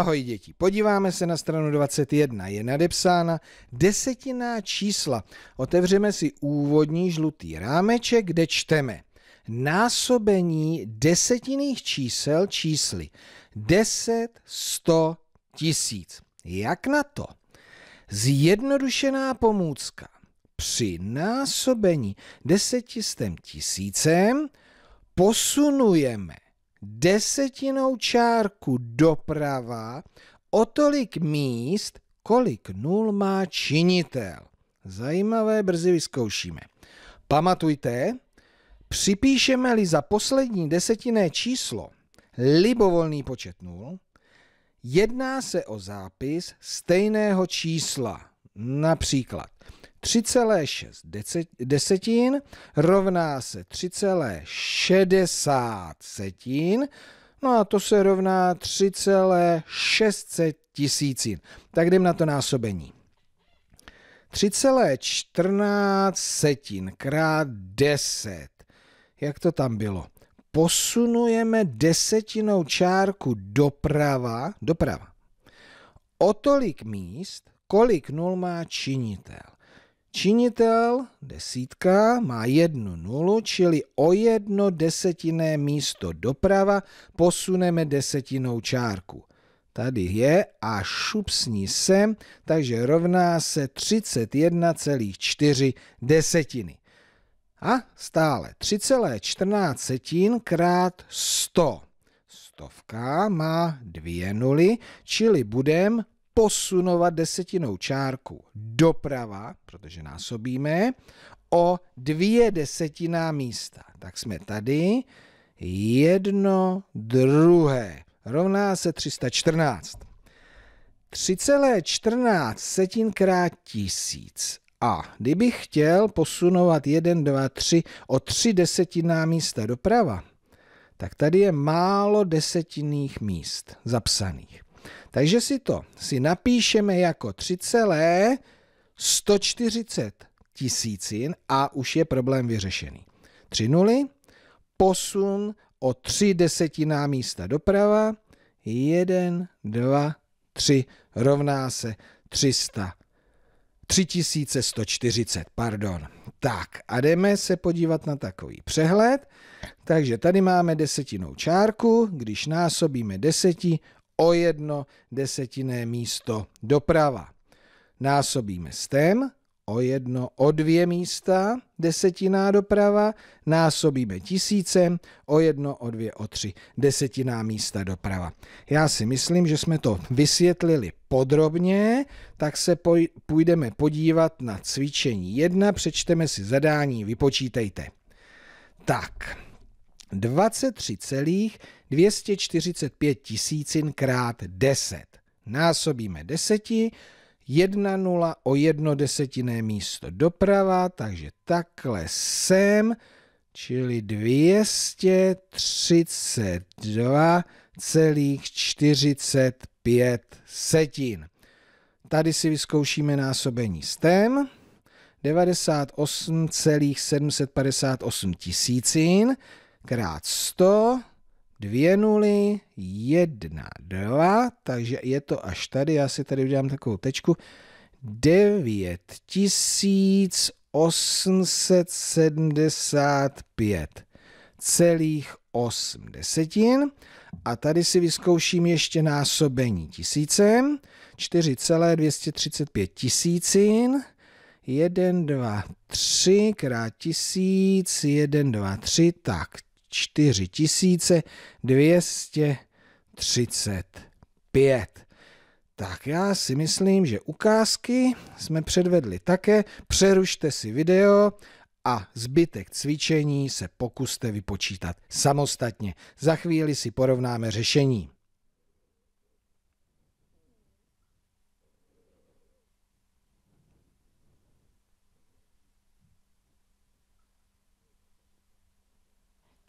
Ahoj děti, podíváme se na stranu 21. Je nadepsána desetinná čísla. Otevřeme si úvodní žlutý rámeček, kde čteme násobení desetinných čísel čísly 10, 100, tisíc. Jak na to? Zjednodušená pomůcka. Při násobení desetistem tisícem posunujeme desetinou čárku doprava o tolik míst, kolik nul má činitel. Zajímavé, brzy vyzkoušíme. Pamatujte, připíšeme-li za poslední desetinné číslo libovolný počet nul, jedná se o zápis stejného čísla. Například 3,6 desetin rovná se 3,60 setin, no a to se rovná 3,6 tisícin. Tak jdem na to násobení. 3,14 setin krát 10. Jak to tam bylo? Posunujeme desetinou čárku doprava, doprava. O tolik míst, kolik nul má činitel. Činitel desítka má jednu nulu, čili o jedno desetinné místo doprava posuneme desetinou čárku. Tady je a šup s ní sem, takže rovná se 31,4 desetiny. A stále 3,14 krát 100. Stovka má dvě nuly, čili budem posunovat desetinou čárku doprava, protože násobíme, o dvě desetiná místa. Tak jsme tady. Jedno, druhé. Rovná se 314. 3,14 setin krát tisíc. A kdybych chtěl posunovat 1, 2, 3 o 3 desetinná místa doprava, tak tady je málo desetinných míst zapsaných. Takže si to si napíšeme jako 3,140 tisícin a už je problém vyřešený. 3 nuly, posun o 3 desetiná místa doprava, 1, 2, 3 rovná se 300. 3140, pardon. Tak a jdeme se podívat na takový přehled. Takže tady máme desetinou čárku, když násobíme deseti, o jedno desetinné místo doprava. Násobíme stem o jedno, o dvě místa, desetiná doprava, násobíme tisícem, o jedno, o dvě, o tři, desetiná místa doprava. Já si myslím, že jsme to vysvětlili podrobně, tak se půjdeme podívat na cvičení 1, přečteme si zadání, vypočítejte. Tak, 23,245 tisícin krát 10. Násobíme deseti, jedna nula o jedno desetinné místo doprava, takže takhle sem, čili 232,45 setin. Tady si vyzkoušíme násobení tém, 98,758 tisícin krát 100, 2 nuly, 1, 2, takže je to až tady, já si tady udělám takovou tečku, 9875 celých 8 desetin. A tady si vyzkouším ještě násobení tisícem. 4,235 tisícin. 1, 2, 3 krát tisíc, 1, 2, 3, tak 4 235. Tak já si myslím, že ukázky jsme předvedli také. Přerušte si video a zbytek cvičení se pokuste vypočítat samostatně. Za chvíli si porovnáme řešení.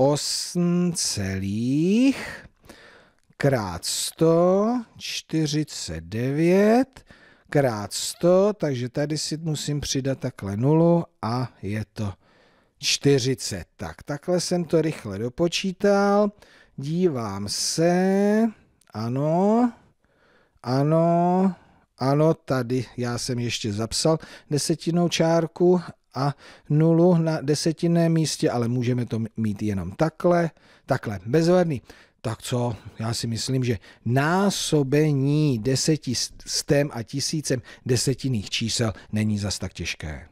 8 celých krát 100, 49 krát 100, takže tady si musím přidat takhle nulu a je to 40. Tak, takhle jsem to rychle dopočítal. Dívám se, ano, ano, ano, tady já jsem ještě zapsal desetinou čárku a nulu na desetinné místě, ale můžeme to mít jenom takhle, takhle, bezvadný. Tak co, já si myslím, že násobení deseti stem a tisícem desetinných čísel není zas tak těžké.